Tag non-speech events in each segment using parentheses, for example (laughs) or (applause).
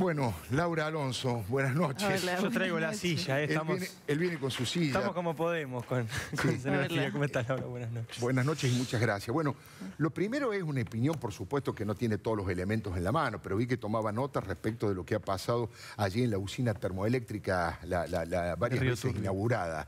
Bueno, Laura Alonso, buenas noches. Yo traigo la silla, eh, Él viene, con su silla. Estamos como podemos con, con ¿Cómo estás, Laura? Buenas noches. Buenas noches y muchas gracias. Bueno, lo primero es una opinión, por supuesto, que no tiene todos los elementos en la mano, pero vi que tomaba notas respecto de lo que ha pasado allí en la usina termoeléctrica, la varias veces inaugurada.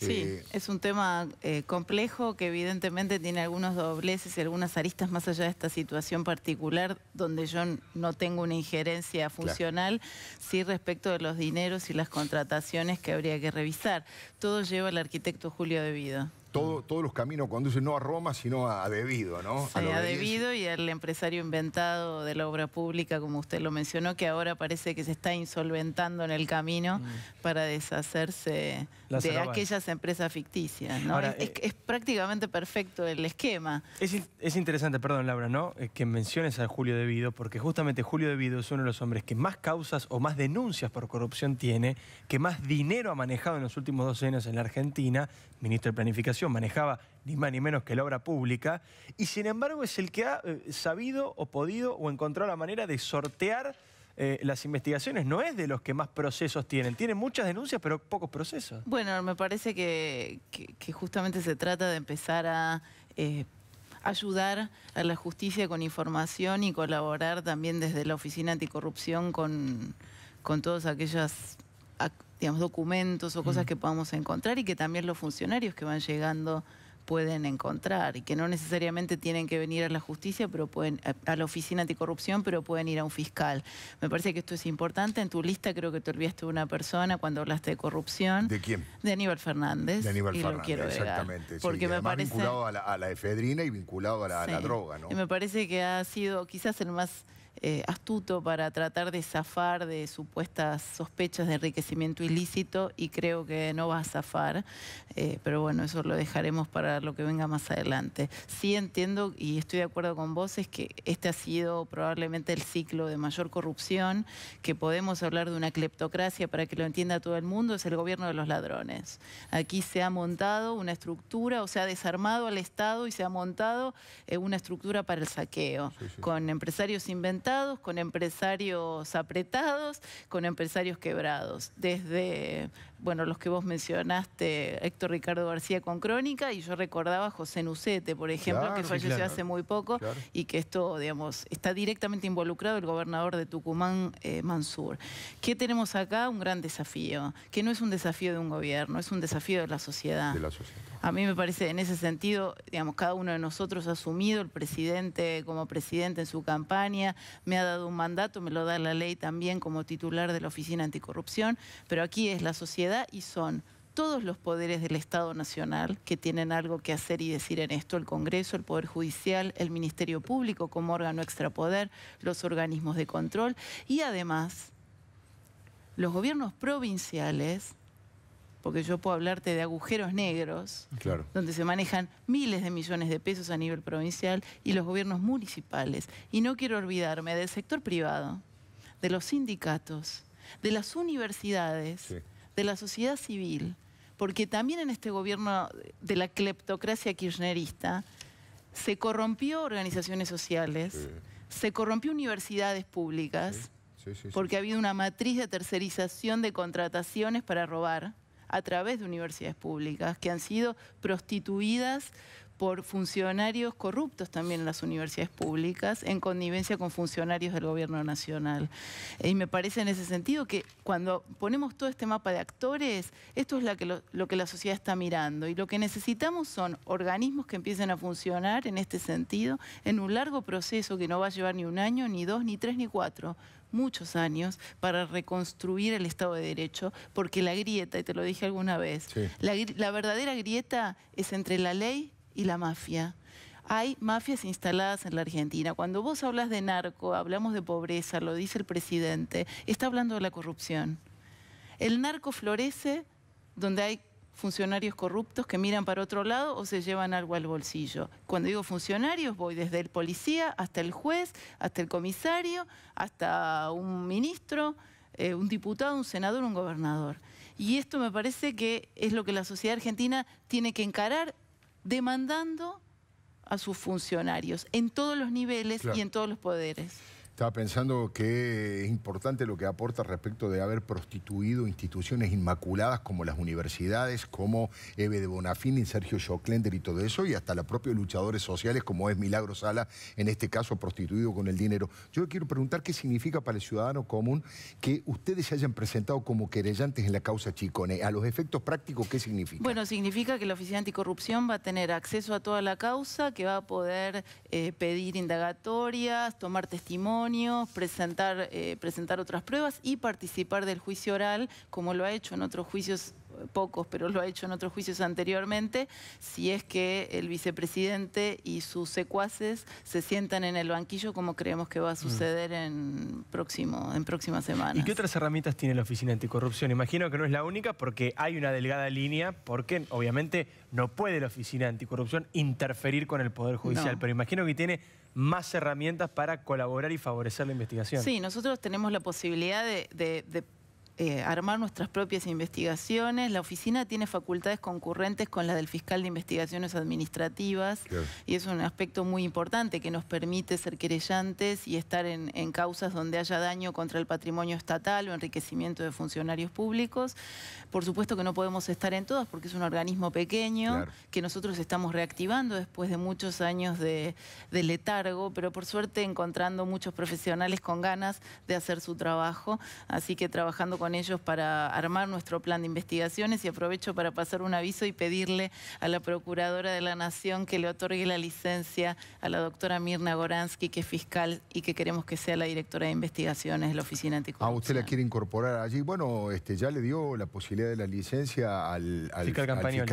Sí, eh, es un tema eh, complejo que evidentemente tiene algunos dobleces y algunas aristas más allá de esta situación particular donde yo no tengo una injerencia funcional, sí respecto de los dineros y las contrataciones que habría que revisar. Todo lleva al arquitecto Julio De Vida todos los caminos conducen no a Roma, sino a, Debido, ¿no? a, Debido y al empresario inventado de la obra pública, como usted lo mencionó, que ahora parece que se está insolventando en el camino mm. para deshacerse de aquellas empresas ficticias, eh, es, prácticamente perfecto el esquema. Es, interesante, perdón Laura, ¿no? Eh, que menciones a Julio Debido, porque justamente Julio Debido es uno de los hombres que más causas o más denuncias por corrupción tiene, que más dinero ha manejado en los últimos dos años en la Argentina, ministro de Planificación manejaba ni más ni menos que la obra pública, y sin embargo es el que ha eh, sabido o podido o encontrado la manera de sortear eh, las investigaciones no es de los que más procesos tienen. Tiene muchas denuncias, pero pocos procesos. Bueno, me parece que, justamente se trata de empezar a... Eh, ayudar a la justicia con información y colaborar también desde la Oficina Anticorrupción con, con todos aquellas digamos, documentos o cosas mm. que podamos encontrar y que también los funcionarios que van llegando pueden encontrar y que no necesariamente tienen que venir a la justicia, pero pueden a la oficina anticorrupción, pero pueden ir a un fiscal. Me parece que esto es importante. En tu lista creo que te olvidaste una persona cuando hablaste de corrupción. ¿De quién? De Aníbal Fernández. De Aníbal Fernández, exactamente. porque me parece vinculado a la, efedrina y vinculado a la, droga, ¿no? Y me parece que ha sido quizás el más eh, astuto para tratar de zafar de supuestas sospechas de enriquecimiento ilícito y creo que no va a zafar, eh, pero bueno, eso lo dejaremos para lo que venga más adelante. Sí entiendo y estoy de acuerdo con vos, es que este ha sido probablemente el ciclo de mayor corrupción, que podemos hablar de una cleptocracia para que lo entienda todo el mundo, es el gobierno de los ladrones. Aquí se ha montado una estructura, o se ha desarmado al Estado y se ha montado eh, una estructura para el saqueo, con empresarios inventados con empresarios apretados, con empresarios quebrados. Desde, bueno, los que vos mencionaste, Héctor Ricardo García con Crónica, y yo recordaba a José Nucete, por ejemplo, que falleció hace muy poco, y que esto, digamos, está directamente involucrado el gobernador de Tucumán, eh, Mansur. ¿Qué tenemos acá? Un gran desafío, que no es un desafío de un gobierno, es un desafío de la sociedad. De la sociedad. A mí me parece, en ese sentido, digamos, cada uno de nosotros ha asumido el presidente como presidente en su campaña, me ha dado un mandato, me lo da la ley también como titular de la Oficina Anticorrupción, pero aquí es la sociedad y son todos los poderes del Estado Nacional que tienen algo que hacer y decir en esto, el Congreso, el Poder Judicial, el Ministerio Público como órgano extrapoder, los organismos de control y además los gobiernos provinciales porque yo puedo hablarte de agujeros negros, donde se manejan miles de millones de pesos a nivel provincial y los gobiernos municipales. Y no quiero olvidarme del sector privado, de los sindicatos, de las universidades, de la sociedad civil, porque también en este gobierno de la cleptocracia kirchnerista se corrompió organizaciones sociales, se corrompió universidades públicas, porque ha habido una matriz de tercerización de contrataciones para robar a través de universidades públicas, que han sido prostituidas por funcionarios corruptos también en las universidades públicas, en connivencia con funcionarios del gobierno nacional. Y me parece en ese sentido que cuando ponemos todo este mapa de actores, esto es la que lo, que la sociedad está mirando. Y lo que necesitamos son organismos que empiecen a funcionar en este sentido, en un largo proceso que no va a llevar ni un año, ni dos, ni tres, ni cuatro muchos años para reconstruir el Estado de Derecho, porque la grieta, y te lo dije alguna vez, la verdadera grieta es entre la ley y la mafia. Hay mafias instaladas en la Argentina. Cuando vos hablas de narco, hablamos de pobreza, lo dice el presidente, está hablando de la corrupción. El narco florece donde hay funcionarios corruptos que miran para otro lado o se llevan algo al bolsillo. Cuando digo funcionarios, voy desde el policía hasta el juez, hasta el comisario, hasta un ministro, eh, un diputado, un senador, un gobernador. Y esto me parece que es lo que la sociedad argentina tiene que encarar demandando a sus funcionarios en todos los niveles y en todos los poderes. Estaba pensando que es importante lo que aporta respecto de haber prostituido instituciones inmaculadas como las universidades, como Ebe de y Sergio Schocklender y todo eso, y hasta los propios luchadores sociales como es Milagro Sala, en este caso prostituido con el dinero. Yo quiero preguntar qué significa para el ciudadano común que ustedes se hayan presentado como querellantes en la causa Chicone. A los efectos prácticos, ¿qué significa? Bueno, significa que la Oficina Anticorrupción va a tener acceso a toda la causa, que va a poder eh, pedir indagatorias, tomar testimonio, presentar, eh, presentar otras pruebas y participar del juicio oral, como lo ha hecho en otros juicios pocos, pero lo ha hecho en otros juicios anteriormente, si es que el vicepresidente y sus secuaces se sientan en el banquillo como creemos que va a mm. suceder en, próximo, en próximas semanas. ¿Y qué otras herramientas tiene la Oficina Anticorrupción? Imagino que no es la única porque hay una delgada línea, porque obviamente no puede la Oficina Anticorrupción interferir con el Poder Judicial, pero imagino que tiene más herramientas para colaborar y favorecer la investigación. Sí, nosotros tenemos la posibilidad de eh, armar nuestras propias investigaciones. La oficina tiene facultades concurrentes con la del fiscal de investigaciones administrativas y es un aspecto muy importante que nos permite ser querellantes y estar en, causas donde haya daño contra el patrimonio estatal o enriquecimiento de funcionarios públicos. Por supuesto que no podemos estar en todas porque es un organismo pequeño que nosotros estamos reactivando después de muchos años de, de letargo, pero por suerte encontrando muchos profesionales con ganas de hacer su trabajo. Así que trabajando con ellos para armar nuestro plan de investigaciones y aprovecho para pasar un aviso y pedirle a la Procuradora de la Nación que le otorgue la licencia a la doctora Mirna Goransky, que es fiscal y que queremos que sea la directora de investigaciones de la Oficina ah, Anticorrupción. Ah, usted la quiere incorporar allí. Bueno, este, ya le dio la posibilidad de la licencia al, al, fiscal,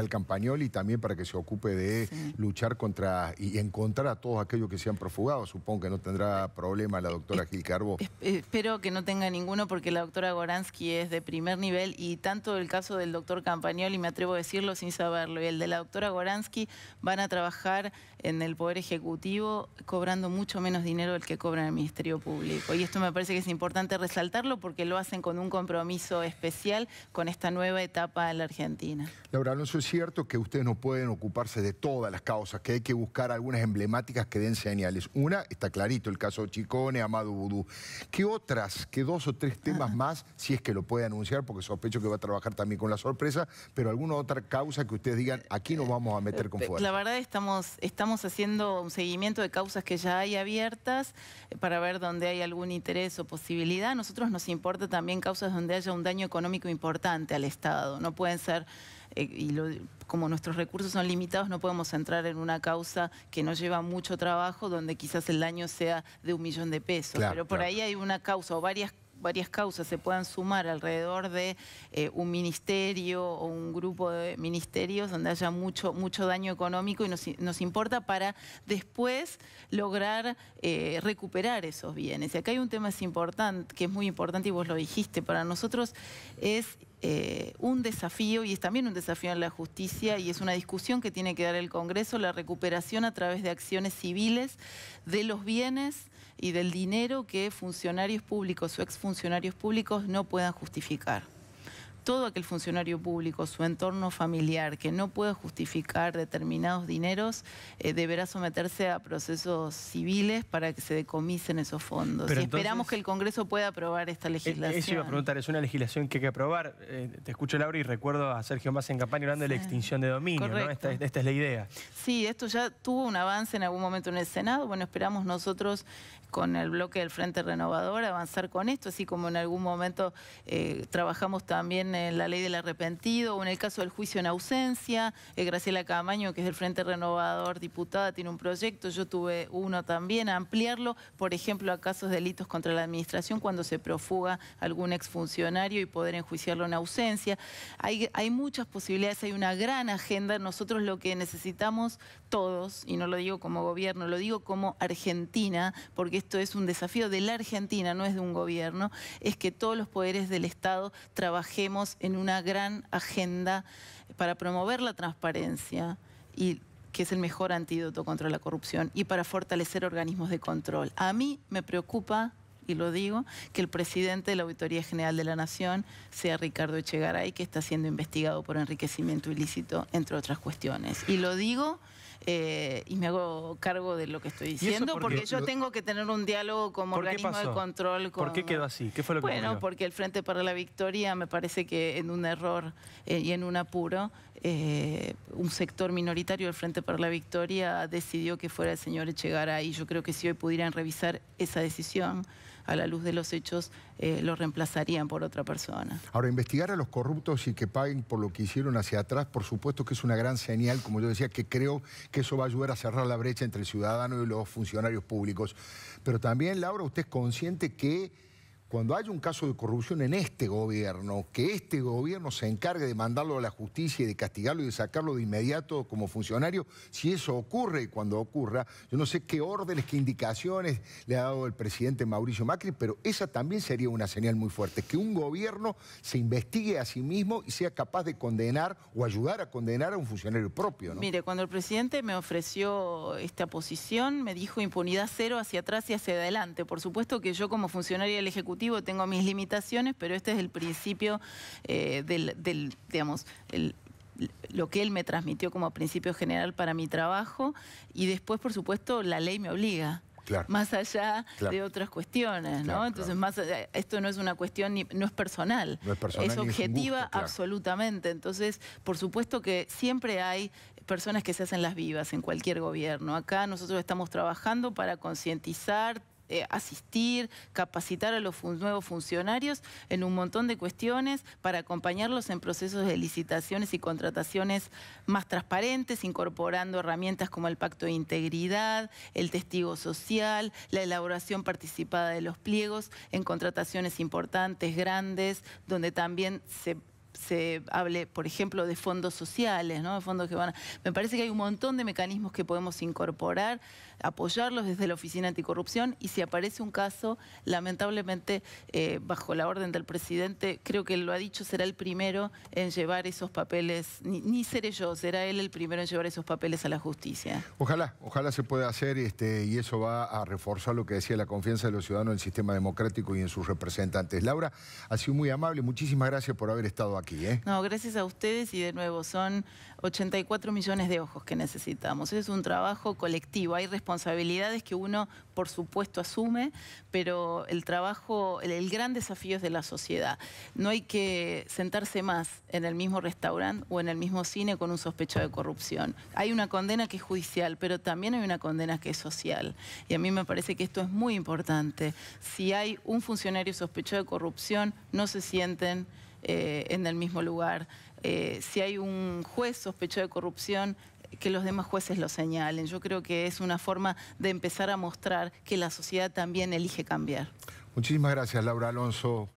Campagnoli. y también para que se ocupe de luchar contra y encontrar a todos aquellos que se han profugado. Supongo que no tendrá problema la doctora Gil Carbo. Eh, espero que no tenga ninguno porque la doctora Goransky es de primer nivel y tanto el caso del doctor y me atrevo a decirlo sin saberlo, y el de la doctora Goransky van a trabajar en el Poder Ejecutivo cobrando mucho menos dinero del que cobran el Ministerio Público. Y esto me parece que es importante resaltarlo porque lo hacen con un compromiso especial con esta nueva etapa en la Argentina. Laura no es cierto que ustedes no pueden ocuparse de todas las causas, que hay que buscar algunas emblemáticas que den señales. Una, está clarito, el caso Chicone, Amado Vudú. ¿Qué otras, qué dos o tres temas (laughs) más, si es que lo puede anunciar porque sospecho que va a trabajar también con la sorpresa, pero alguna otra causa que ustedes digan, aquí nos vamos a meter con fuerza. La verdad estamos, estamos haciendo un seguimiento de causas que ya hay abiertas eh, para ver dónde hay algún interés o posibilidad. A nosotros nos importa también causas donde haya un daño económico importante al Estado. No pueden ser eh, y como nuestros recursos son limitados, no podemos entrar en una causa que no lleva mucho trabajo, donde quizás el daño sea de un millón de pesos. Pero por ahí hay una causa o varias varias causas se puedan sumar alrededor de eh, un ministerio o un grupo de ministerios donde haya mucho, mucho daño económico y nos, importa para después lograr eh, recuperar esos bienes. Y acá hay un tema importante, que es muy importante y vos lo dijiste, para nosotros es eh, un desafío y es también un desafío en la justicia y es una discusión que tiene que dar el Congreso, la recuperación a través de acciones civiles de los bienes y del dinero que funcionarios públicos o exfuncionarios públicos no puedan justificar todo aquel funcionario público, su entorno familiar, que no pueda justificar determinados dineros, eh, deberá someterse a procesos civiles para que se decomisen esos fondos. y esperamos que el Congreso pueda aprobar esta legislación. Eh, eh, eso iba a preguntar, es una legislación que hay que aprobar. te escucho, Laura, y recuerdo a Sergio Más en campaña hablando de la extinción de dominio, esta, es la idea. Sí, esto ya tuvo un avance en algún momento en el Senado. Bueno, esperamos nosotros con el bloque del Frente Renovador avanzar con esto, así como en algún momento trabajamos también la ley del arrepentido o en el caso del juicio en ausencia. Eh, Graciela Camaño, que es del Frente Renovador, diputada, tiene un proyecto, yo tuve uno también, ampliarlo, por ejemplo, a casos de delitos contra la administración cuando se profuga algún exfuncionario y poder enjuiciarlo en ausencia. hay muchas posibilidades, hay una gran agenda. Nosotros lo que necesitamos todos, y no lo digo como gobierno, lo digo como Argentina, porque esto es un desafío de la Argentina, no es de un gobierno, es que todos los poderes del Estado trabajemos en una gran agenda para promover la transparencia y que es el mejor antídoto contra la corrupción y para fortalecer organismos de control. A mí me preocupa y lo digo, que el presidente de la Auditoría General de la Nación sea Ricardo Echegaray, que está siendo investigado por enriquecimiento ilícito, entre otras cuestiones. Y lo digo eh, y me hago cargo de lo que estoy diciendo porque, yo tengo que tener un diálogo como organismo de control. Con... ¿Por qué quedó así? ¿Qué fue lo que Bueno, porque el Frente para la Victoria me parece que en un error eh, y en un apuro eh, un sector minoritario del Frente para la Victoria decidió que fuera el señor y Yo creo que si hoy pudieran revisar esa decisión a la luz de los hechos, eh, lo reemplazarían por otra persona. Ahora, investigar a los corruptos y que paguen por lo que hicieron hacia atrás, por supuesto que es una gran señal, como yo decía, que creo que eso va a ayudar a cerrar la brecha entre el ciudadano y los funcionarios públicos. Pero también, Laura, usted es consciente que cuando haya un caso de corrupción en este gobierno, que este gobierno se encargue de mandarlo a la justicia y de castigarlo y de sacarlo de inmediato como funcionario, si eso ocurre y cuando ocurra, yo no sé qué órdenes, qué indicaciones le ha dado el presidente Mauricio Macri, pero esa también sería una señal muy fuerte, que un gobierno se investigue a sí mismo y sea capaz de condenar o ayudar a condenar a un funcionario propio. Mire, cuando el presidente me ofreció esta posición, me dijo impunidad cero hacia atrás y hacia adelante. Por supuesto que yo como funcionaria del Ejecutivo tengo mis limitaciones, pero este es el principio eh, del, digamos, lo que él me transmitió como principio general para mi trabajo y después, por supuesto, la ley me obliga. más allá de otras cuestiones, ¿no? Entonces, más esto no es una cuestión, no es personal, es, objetiva absolutamente. Entonces, por supuesto que siempre hay personas que se hacen las vivas en cualquier gobierno. Acá nosotros estamos trabajando para concientizar, eh, asistir, capacitar a los nuevos funcionarios en un montón de cuestiones para acompañarlos en procesos de licitaciones y contrataciones más transparentes, incorporando herramientas como el pacto de integridad, el testigo social, la elaboración participada de los pliegos en contrataciones importantes, grandes, donde también se se hable, por ejemplo, de fondos sociales, ¿no? De fondos que van Me parece que hay un montón de mecanismos que podemos incorporar, apoyarlos desde la Oficina Anticorrupción y si aparece un caso, lamentablemente, eh, bajo la orden del presidente, creo que lo ha dicho, será el primero en llevar esos papeles, ni, seré yo, será él el primero en llevar esos papeles a la justicia. Ojalá, ojalá se pueda hacer este, y eso va a reforzar lo que decía la confianza de los ciudadanos en el sistema democrático y en sus representantes. Laura, ha sido muy amable, muchísimas gracias por haber estado aquí. ¿eh? No, gracias a ustedes y de nuevo, son 84 millones de ojos que necesitamos. Es un trabajo colectivo, hay responsabilidades que uno, por supuesto, asume, pero el trabajo, el, gran desafío es de la sociedad. No hay que sentarse más en el mismo restaurante o en el mismo cine con un sospecho de corrupción. Hay una condena que es judicial, pero también hay una condena que es social. Y a mí me parece que esto es muy importante. Si hay un funcionario sospechoso de corrupción, no se sienten eh, en el mismo lugar. Eh, si hay un juez sospechoso de corrupción, que los demás jueces lo señalen. Yo creo que es una forma de empezar a mostrar que la sociedad también elige cambiar. Muchísimas gracias, Laura Alonso.